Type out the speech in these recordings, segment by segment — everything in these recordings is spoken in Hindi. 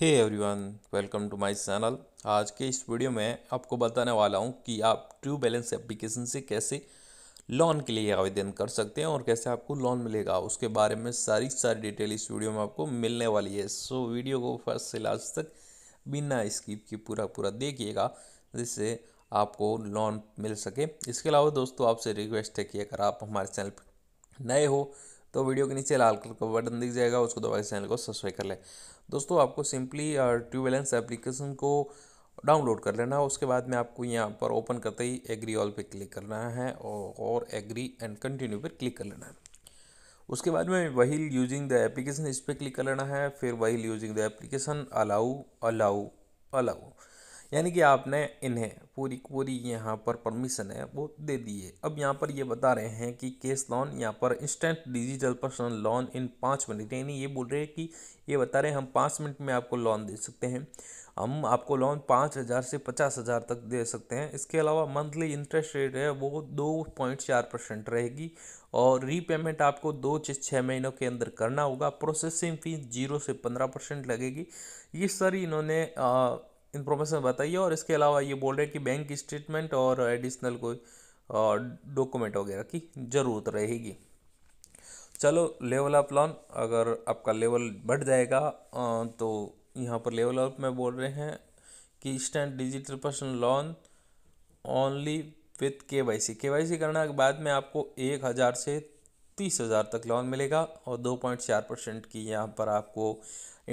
hey everyone welcome to my channel आज के इस वीडियो में आपको बताने वाला हूं कि आप ट्रू बैलेंस एप्लीकेशन से कैसे लोन के लिए आवेदन कर सकते हैं और कैसे आपको लोन मिलेगा उसके बारे में सारी सारी डिटेल इस वीडियो में आपको मिलने वाली है सो so, वीडियो को फर्स्ट से लास्ट तक बिना स्किप के पूरा पूरा देखिएगा जिससे आपको लोन मिल सके इसके अलावा दोस्तों आपसे रिक्वेस्ट है कि अगर आप हमारे चैनल पर नए हो तो वीडियो के नीचे लाल कलर का बटन दिख जाएगा उसको दोबारा चैनल को सब्सक्राइब कर लें दोस्तों आपको सिंपली ट्यूबेलेंस एप्लीकेशन को डाउनलोड कर लेना है उसके बाद में आपको यहाँ पर ओपन करते ही एग्री ऑल पे क्लिक करना है और, और एग्री एंड कंटिन्यू पर क्लिक कर लेना है उसके बाद में वही यूजिंग द एप्लीकेशन इस पर क्लिक कर लेना है फिर वही using the application allow allow allow यानी कि आपने इन्हें पूरी पूरी यहाँ पर परमिशन है वो दे दी है अब यहाँ पर ये बता रहे हैं कि केस लोन यहाँ पर instant digital personal loan in पाँच मिनट यानी ये बोल रहे हैं कि ये बता रहे हैं हम पाँच मिनट में आपको लोन दे सकते हैं हम आपको लोन पाँच हज़ार से पचास हज़ार तक दे सकते हैं इसके अलावा मंथली इंटरेस्ट रेट है वो दो पॉइंट चार परसेंट रहेगी और रीपेमेंट आपको दो से छः महीनों के अंदर करना होगा प्रोसेसिंग फ़ीस जीरो से पंद्रह परसेंट लगेगी ये सारी इन्होंने आ, इन्फॉर्मेशन बताइए और इसके अलावा ये बोल रहे हैं कि बैंक स्टेटमेंट और एडिशनल कोई डॉक्यूमेंट वगैरह की ज़रूरत रहेगी चलो लेवल अप लॉन अगर आपका लेवल बढ़ जाएगा तो यहाँ पर लेवल अप में बोल रहे हैं कि instant digital personal loan only with K Y C K Y सी करने के बाद में आपको एक हज़ार से तीस हज़ार तक लोन मिलेगा और दो पॉइंट चार परसेंट की यहाँ पर आपको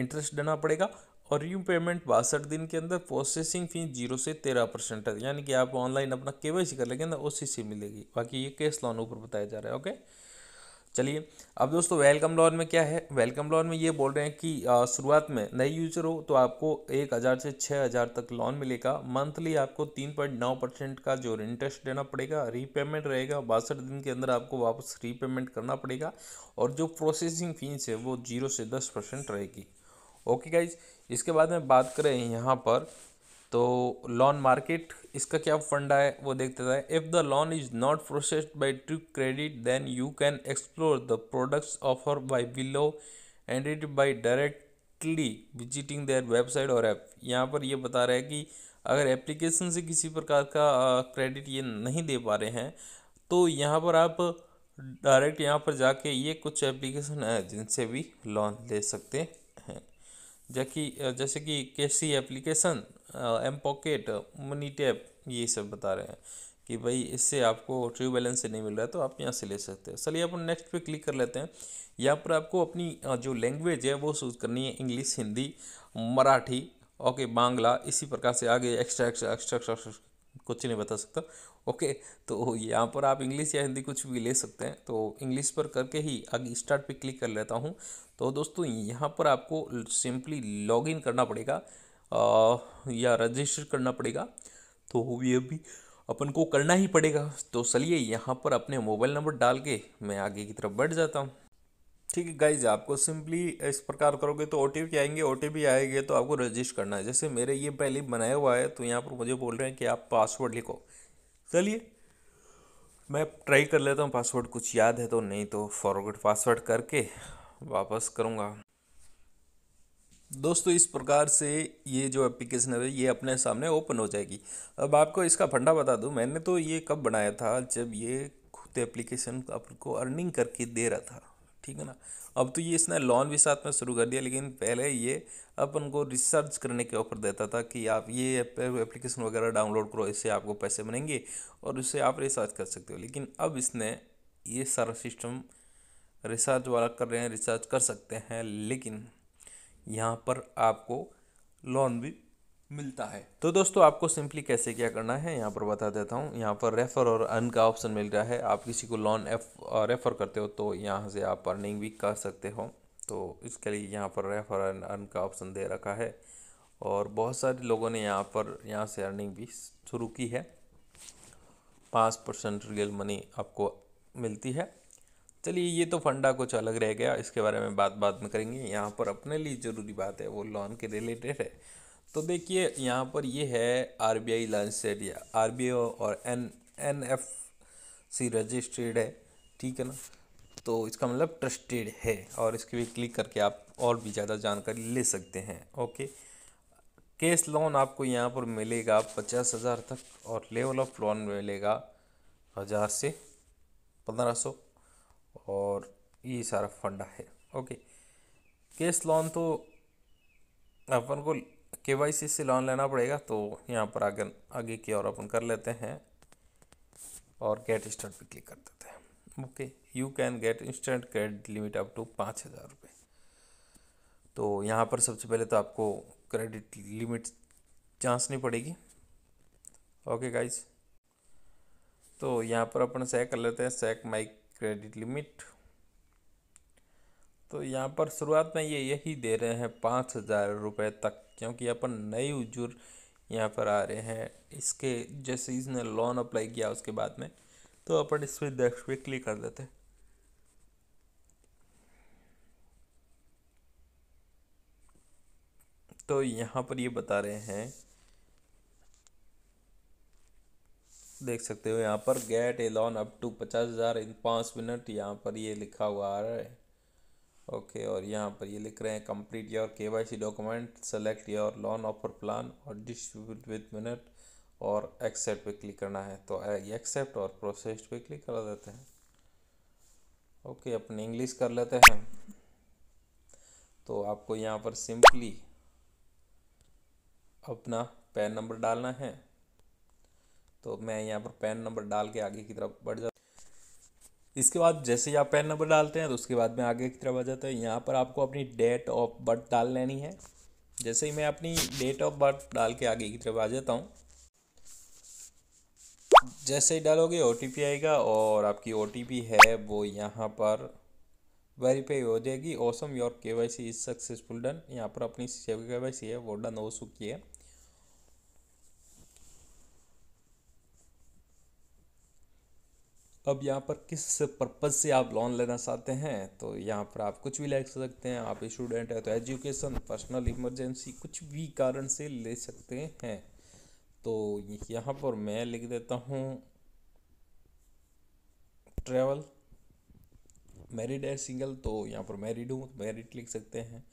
इंटरेस्ट देना पड़ेगा और री पेमेंट बासठ दिन के अंदर प्रोसेसिंग फीस जीरो से तेरह परसेंट है यानी कि आप ऑनलाइन अपना के वाई सी कर लेंगे ना उसी से मिलेगी बाकी ये केस लॉन ऊपर बताया जा रहा है ओके चलिए अब दोस्तों वेलकम लॉन में क्या है वेलकम लॉन में ये बोल रहे हैं कि शुरुआत में नए यूजर हो तो आपको एक हज़ार से छः हज़ार तक लोन मिलेगा मंथली आपको तीन पॉइंट नौ परसेंट का जो इंटरेस्ट देना पड़ेगा रीपेमेंट रहेगा बासठ दिन के अंदर आपको वापस रीपेमेंट करना पड़ेगा और जो प्रोसेसिंग फीस है वो जीरो से दस परसेंट रहेगी ओके गाइज इसके बाद में बात करें यहाँ पर तो लोन मार्केट इसका क्या फंडा है वो देखते हैं if the loan is not processed by true credit then you can explore the products offer by below and it by directly visiting their website और ऐप यहाँ पर ये बता रहा है कि अगर एप्लीकेशन से किसी प्रकार का क्रेडिट ये नहीं दे पा रहे हैं तो यहाँ पर आप डायरेक्ट यहाँ पर जाके ये कुछ एप्लीकेशन है जिनसे भी लोन ले सकते जबकि जैसे कि कैसी application M Pocket Money Tap ये सब बता रहे हैं कि भाई इससे आपको ट्रू बैलेंस से नहीं मिल रहा है तो आप यहाँ से ले सकते हैं चलिए अपन नेक्स्ट पे क्लिक कर लेते हैं यहाँ पर आपको अपनी जो लैंग्वेज है वो चूज करनी है इंग्लिश हिंदी मराठी ओके बांग्ला इसी प्रकार से आगे एक्स्ट्रा एक्स्ट्रा एक्स्ट्रा कुछ नहीं बता सकता ओके तो यहाँ पर आप इंग्लिश या हिंदी कुछ भी ले सकते हैं तो इंग्लिश पर करके ही आगे स्टार्ट पे क्लिक कर लेता हूँ तो दोस्तों यहाँ पर आपको सिंपली लॉगिन करना पड़ेगा आ, या रजिस्टर करना पड़ेगा तो ये भी अपन को करना ही पड़ेगा तो चलिए यहाँ पर अपने मोबाइल नंबर डाल के मैं आगे की तरफ बढ़ जाता हूँ ठीक है गाइज आपको सिंपली इस प्रकार करोगे तो ओ आएंगे ओ आएंगे तो आपको रजिस्टर करना है जैसे मेरे ये पहले बनाया हुआ है तो यहाँ पर मुझे बोल रहे हैं कि आप पासवर्ड लिखो चलिए मैं ट्राई कर लेता हूँ पासवर्ड कुछ याद है तो नहीं तो फॉरवर्ड पासवर्ड करके वापस करूँगा दोस्तों इस प्रकार से ये जो एप्लीकेशन है ये अपने सामने ओपन हो जाएगी अब आपको इसका फंडा बता दूँ मैंने तो ये कब बनाया था जब ये खुद एप्लीकेशन आपको अर्निंग करके दे रहा था ठीक है ना अब तो ये इसने लोन भी साथ में शुरू कर दिया लेकिन पहले ये अपन को रिसर्च करने के ऑफर देता था कि आप ये एप्लीकेशन वगैरह डाउनलोड करो इससे आपको पैसे बनेंगे और उससे आप रिसर्च कर सकते हो लेकिन अब इसने ये सारा सिस्टम रिसर्च वाला कर रहे हैं रिसर्च कर सकते हैं लेकिन यहाँ पर आपको लोन भी मिलता है तो दोस्तों आपको सिंपली कैसे क्या करना है यहाँ पर बता देता हूँ यहाँ पर रेफ़र और अन का ऑप्शन मिल रहा है आप किसी को लोन एफ रेफ़र करते हो तो यहाँ से आप अर्निंग भी कर सकते हो तो इसके लिए यहाँ पर रेफ़र एंड अर्न का ऑप्शन दे रखा है और बहुत सारे लोगों ने यहाँ पर यहाँ से अर्निंग भी शुरू की है पाँच परसेंट रियल मनी आपको मिलती है चलिए ये तो फंडा कुछ अलग रह गया इसके बारे में बात बात में करेंगे यहाँ पर अपने लिए ज़रूरी बात है वो लोन के रिलेटेड है तो देखिए यहाँ पर ये है आर बी आई लाइसेंस या आर बी आई और N N F C registered है ठीक है ना तो इसका मतलब ट्रस्टेड है और इसके भी क्लिक करके आप और भी ज़्यादा जानकारी ले सकते हैं ओके केस लोन आपको यहाँ पर मिलेगा पचास हज़ार तक और लेवल ऑफ लोन मिलेगा हज़ार से पंद्रह सौ और ये सारा फंडा है ओके केस लोन तो अपन को के वाई सी से लोन लेना पड़ेगा तो यहाँ पर आगे आगे की ओर अपन कर लेते हैं और गेट इंस्टेंट पे क्लिक कर देते हैं okay you can get instant credit limit up to पाँच हज़ार रुपये तो यहाँ पर सबसे पहले तो आपको क्रेडिट लिमिट नहीं पड़ेगी ओके गाइज तो यहाँ पर अपन सेक कर लेते हैं सेक माई क्रेडिट लिमिट तो यहाँ पर शुरुआत में ये यही दे रहे हैं पाँच हज़ार रुपये तक क्योंकि अपन नई उजूर यहाँ पर आ रहे हैं इसके जैसे इसने लोन अप्लाई किया उसके बाद में तो अपन इस पर नेक्स्ट पे क्लिक कर देते हैं तो यहाँ पर ये बता रहे हैं देख सकते हो यहाँ पर get a loan up to पचास हज़ार इन पाँच मिनट यहाँ पर ये लिखा हुआ आ रहा है ओके और यहाँ पर ये लिख रहे हैं complete your K Y C document select your loan offer plan और डिस्ट्रीब्यूट विद मिनट और एक्सेप्ट पे क्लिक करना है तो एक्सेप्ट और प्रोसेस्ड पे क्लिक कर देते हैं ओके अपने इंग्लिश कर लेते हैं तो आपको यहाँ पर सिंपली अपना पैन नंबर डालना है तो मैं यहाँ पर पैन नंबर डाल के आगे की तरफ बढ़ जा इसके बाद जैसे ही आप पैन नंबर डालते हैं तो उसके बाद में आगे की तरफ आ जाता है यहाँ पर आपको अपनी डेट ऑफ बर्थ डाल लेनी है जैसे ही मैं अपनी डेट ऑफ बर्थ डाल के आगे की तरफ आ जाता हूँ जैसे ही डालोगे ओ आएगा और आपकी ओ है वो यहाँ पर वेरीफाई हो जाएगी awesome your K Y C is successful done यहाँ पर अपनी के वाई सी है वो डन हो चुकी है अब यहाँ पर किस पर्पज़ से आप लोन लेना चाहते हैं तो यहाँ पर आप कुछ भी ले सकते हैं आप स्टूडेंट हैं तो एजुकेशन पर्सनल इमरजेंसी कुछ भी कारण से ले सकते हैं तो यहाँ पर मैं लिख देता हूँ ट्रैवल मैरिड है सिंगल तो यहाँ पर मैरिड हूँ तो मैरिड लिख सकते हैं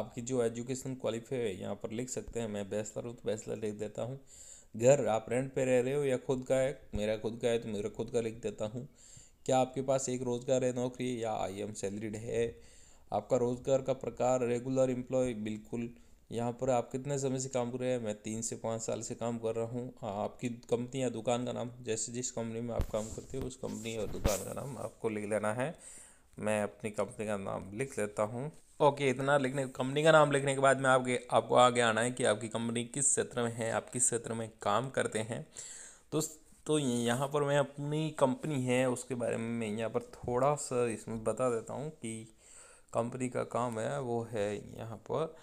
आपकी जो एजुकेशन क्वालिफाई है यहाँ पर लिख सकते हैं मैं बैचलर हूँ तो बैचलर लिख देता हूँ घर आप रेंट पे रह रहे हो या खुद का है मेरा खुद का है तो मेरा खुद का लिख देता हूँ क्या आपके पास एक रोज़गार है नौकरी या आई एम सैलरीड है आपका रोज़गार का प्रकार रेगुलर एम्प्लॉय बिल्कुल यहाँ पर आप कितने समय से काम कर रहे हैं मैं तीन से पाँच साल से काम कर रहा हूँ हाँ, आपकी कंपनी या दुकान का नाम जैसे जिस कंपनी में आप काम करते हो उस कंपनी और दुकान का नाम आपको लिख लेना है मैं अपनी कंपनी का नाम लिख लेता हूँ ओके इतना लिखने कंपनी का नाम लिखने के बाद में आपके आपको आगे आना है कि आपकी कंपनी किस क्षेत्र में है आप किस क्षेत्र में काम करते हैं तो तो यहाँ पर मैं अपनी कंपनी है उसके बारे में मैं यहाँ पर थोड़ा सा इसमें बता देता हूँ कि कंपनी का काम है वो है यहाँ पर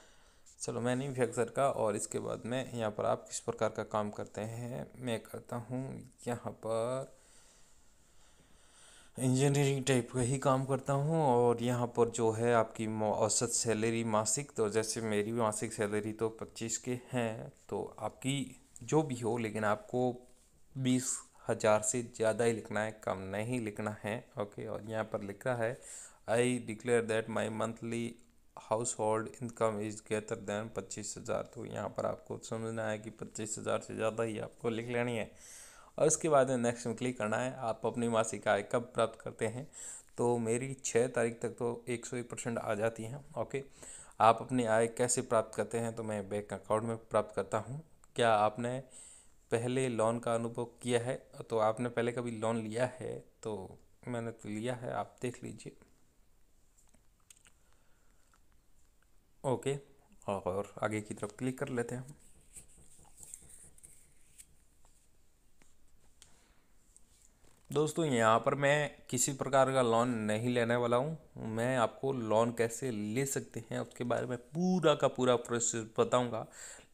चलो मैन्युफैक्चर का और इसके बाद में यहाँ पर आप किस प्रकार का काम करते हैं मैं करता हूँ यहाँ पर इंजीनियरिंग टाइप का ही काम करता हूँ और यहाँ पर जो है आपकी औसत सैलरी मासिक तो जैसे मेरी मासिक सैलरी तो पच्चीस के हैं तो आपकी जो भी हो लेकिन आपको बीस हज़ार से ज़्यादा ही लिखना है कम नहीं लिखना है ओके और यहाँ पर लिखा है I declare that my monthly household income is greater than पच्चीस हज़ार तो यहाँ पर आपको समझना है कि पच्चीस हज़ार से ज़्यादा ही आपको लिख लेनी है और उसके बाद में नेक्स्ट में क्लिक करना है आप अपनी मासिक आय कब प्राप्त करते हैं तो मेरी छः तारीख तक तो एक सौ एक परसेंट आ जाती है ओके आप अपनी आय कैसे प्राप्त करते हैं तो मैं बैंक अकाउंट में प्राप्त करता हूँ क्या आपने पहले लोन का अनुभव किया है तो आपने पहले कभी लोन लिया है तो मैंने तो लिया है आप देख लीजिए ओके और आगे की तरफ क्लिक कर लेते हैं दोस्तों यहाँ पर मैं किसी प्रकार का लोन नहीं लेने वाला हूँ मैं आपको लोन कैसे ले सकते हैं उसके बारे में पूरा का पूरा प्रोसेस बताऊँगा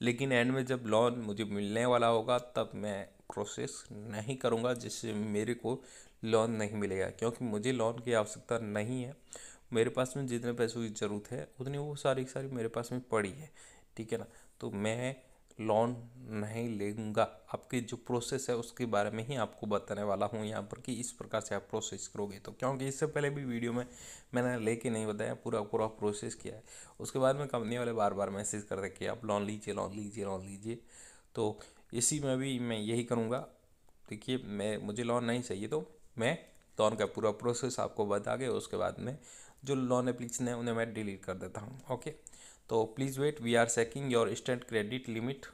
लेकिन एंड में जब लोन मुझे मिलने वाला होगा तब मैं प्रोसेस नहीं करूँगा जिससे मेरे को लोन नहीं मिलेगा क्योंकि मुझे लोन की आवश्यकता नहीं है मेरे पास में जितने पैसों की ज़रूरत है उतनी वो सारी की सारी मेरे पास में पड़ी है ठीक है ना तो मैं लोन नहीं लेगा आपकी जो प्रोसेस है उसके बारे में ही आपको बताने वाला हूँ यहाँ पर कि इस प्रकार से आप प्रोसेस करोगे तो क्योंकि इससे पहले भी वीडियो में मैंने लेके नहीं बताया पूरा पूरा प्रोसेस किया है उसके बाद में कंपनी वाले बार बार मैसेज कर रहे कि आप लोन लीजिए लोन लीजिए लोन लीजिए तो इसी में भी मैं यही करूँगा देखिए मैं मुझे लोन नहीं चाहिए तो मैं लोन का पूरा प्रोसेस आपको बता के उसके बाद में जो लोन एप्लीकेशन है उन्हें मैं डिलीट कर देता हूँ ओके तो please wait we are seeking your instant credit limit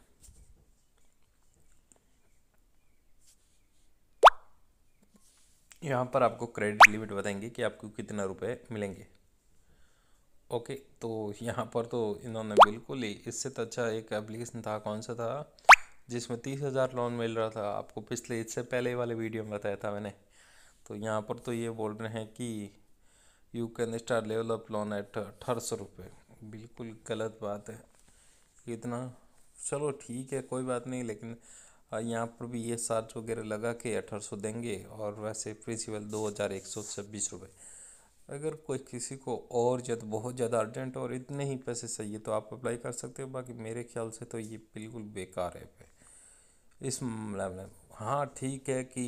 यहाँ पर आपको क्रेडिट लिमिट बताएंगे कि आपको कितना रुपए मिलेंगे ओके तो यहाँ पर तो इन्होंने बिल्कुल ही इससे तो अच्छा एक एप्लीकेशन था कौन सा था जिसमें तीस हज़ार लोन मिल रहा था आपको पिछले इससे पहले वाले वीडियो में बताया था मैंने तो यहाँ पर तो ये बोल रहे हैं कि you can start level up loan at अठारह सौ रुपये बिल्कुल गलत बात है इतना चलो ठीक है कोई बात नहीं लेकिन यहाँ पर भी ये चार्ज वगैरह लगा के अठारह सौ देंगे और वैसे प्रिंसिपल दो हज़ार एक सौ छब्बीस रुपये अगर कोई किसी को और ज्यादा बहुत ज़्यादा अर्जेंट और इतने ही पैसे चाहिए तो आप अप्लाई कर सकते हो बाकी मेरे ख्याल से तो ये बिल्कुल बेकार है इस मामले में हाँ ठीक है कि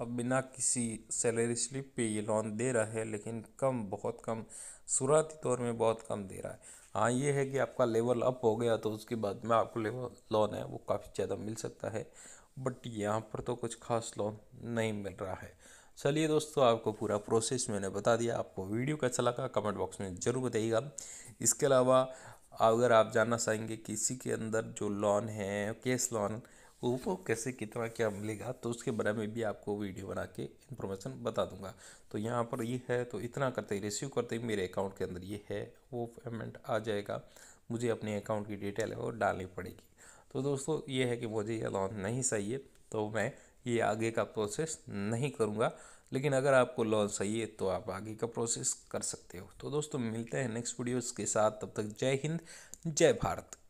अब बिना किसी सैलरी स्लिप पे ये लोन दे रहा है लेकिन कम बहुत कम शुरुआती तौर में बहुत कम दे रहा है हाँ ये है कि आपका लेवल अप हो गया तो उसके बाद में आपको लेवल लोन है वो काफ़ी ज़्यादा मिल सकता है बट यहाँ पर तो कुछ खास लोन नहीं मिल रहा है चलिए दोस्तों आपको पूरा प्रोसेस मैंने बता दिया आपको वीडियो कैसा लगा कमेंट बॉक्स में ज़रूर बताइएगा इसके अलावा अगर आप जानना चाहेंगे कि इसी के अंदर जो लोन है केस लोन ओप्पो कैसे कितना क्या मिलेगा तो उसके बारे में भी आपको वीडियो बना के इन्फॉर्मेशन बता दूंगा तो यहाँ पर ये है तो इतना करते ही रिसीव करते ही मेरे अकाउंट के अंदर ये है वो पेमेंट आ जाएगा मुझे अपने अकाउंट की डिटेल है वो डालनी पड़ेगी तो दोस्तों ये है कि मुझे ये लोन नहीं चाहिए तो मैं ये आगे का प्रोसेस नहीं करूँगा लेकिन अगर आपको लोन चाहिए तो आप आगे का प्रोसेस कर सकते हो तो दोस्तों मिलते हैं नेक्स्ट वीडियोज़ के साथ तब तक जय हिंद जय भारत